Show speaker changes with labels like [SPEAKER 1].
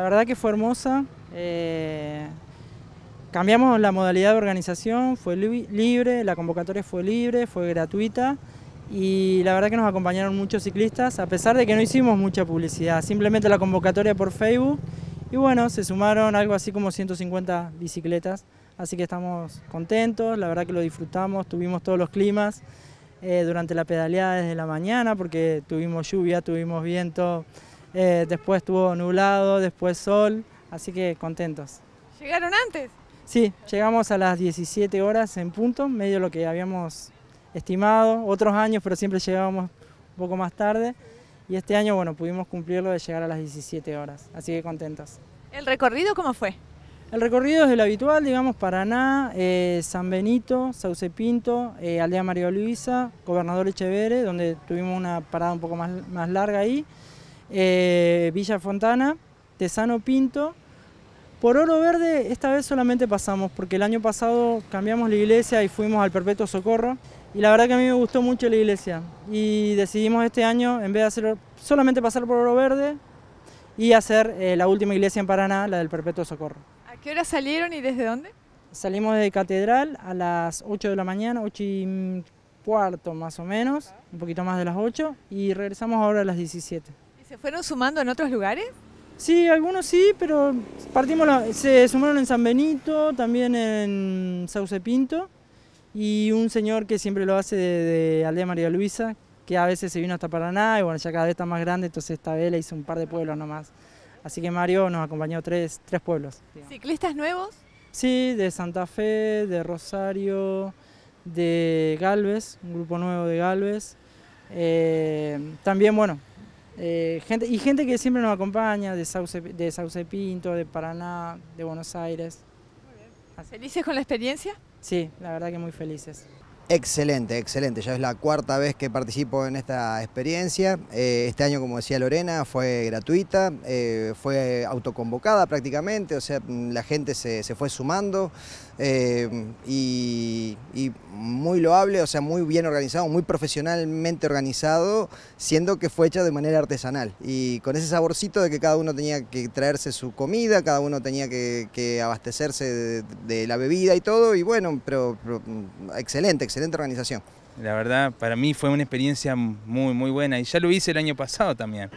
[SPEAKER 1] La verdad que fue hermosa. Eh, cambiamos la modalidad de organización, fue libre, la convocatoria fue libre, fue gratuita y la verdad que nos acompañaron muchos ciclistas, a pesar de que no hicimos mucha publicidad, simplemente la convocatoria por Facebook y bueno, se sumaron algo así como 150 bicicletas, así que estamos contentos, la verdad que lo disfrutamos, tuvimos todos los climas eh, durante la pedaleada desde la mañana porque tuvimos lluvia, tuvimos viento. Eh, después estuvo nublado, después sol, así que contentos.
[SPEAKER 2] ¿Llegaron antes?
[SPEAKER 1] Sí, llegamos a las 17 horas en punto, medio lo que habíamos estimado, otros años, pero siempre llegábamos un poco más tarde. Y este año, bueno, pudimos cumplirlo de llegar a las 17 horas, así que contentos.
[SPEAKER 2] ¿El recorrido cómo fue?
[SPEAKER 1] El recorrido es el habitual, digamos, Paraná, eh, San Benito, Sauce Pinto, eh, Aldea María Luisa, Gobernador Echeverre, donde tuvimos una parada un poco más, más larga ahí. Eh, Villa Fontana, Tesano Pinto. Por Oro Verde esta vez solamente pasamos, porque el año pasado cambiamos la iglesia y fuimos al Perpetuo Socorro. Y la verdad que a mí me gustó mucho la iglesia. Y decidimos este año, en vez de hacer solamente pasar por Oro Verde, y hacer eh, la última iglesia en Paraná, la del Perpetuo Socorro.
[SPEAKER 2] ¿A qué hora salieron y desde dónde?
[SPEAKER 1] Salimos de Catedral a las 8 de la mañana, 8 y cuarto más o menos, un poquito más de las 8, y regresamos ahora a las 17.
[SPEAKER 2] ¿Se fueron sumando en otros lugares?
[SPEAKER 1] Sí, algunos sí, pero partimos se sumaron en San Benito, también en Sauce Pinto y un señor que siempre lo hace de, Aldea María Luisa, que a veces se vino hasta Paraná y bueno, ya cada vez está más grande, entonces esta vez le hizo un par de pueblos nomás. Así que Mario nos acompañó tres, tres pueblos.
[SPEAKER 2] ¿Ciclistas nuevos?
[SPEAKER 1] Sí, de Santa Fe, de Rosario, de Galvez, un grupo nuevo de Galvez. Eh, también, bueno, eh, y gente que siempre nos acompaña, de Sauce, de Sauce Pinto, de Paraná, de Buenos Aires.
[SPEAKER 2] ¿Felices con la experiencia? Sí,
[SPEAKER 1] la verdad que muy felices.
[SPEAKER 2] Excelente, excelente. Ya es la cuarta vez que participo en esta experiencia. Eh, este año, como decía Lorena, fue gratuita, eh, fue autoconvocada prácticamente, o sea, la gente se, fue sumando y muy loable, o sea, muy bien organizado, muy profesionalmente organizado, siendo que fue hecha de manera artesanal. Y con ese saborcito de que cada uno tenía que traerse su comida, cada uno tenía que, abastecerse de, la bebida y todo, y bueno, pero mm, excelente, excelente organización.
[SPEAKER 1] La verdad, para mí fue una experiencia muy,
[SPEAKER 2] muy buena y ya lo hice el año pasado también.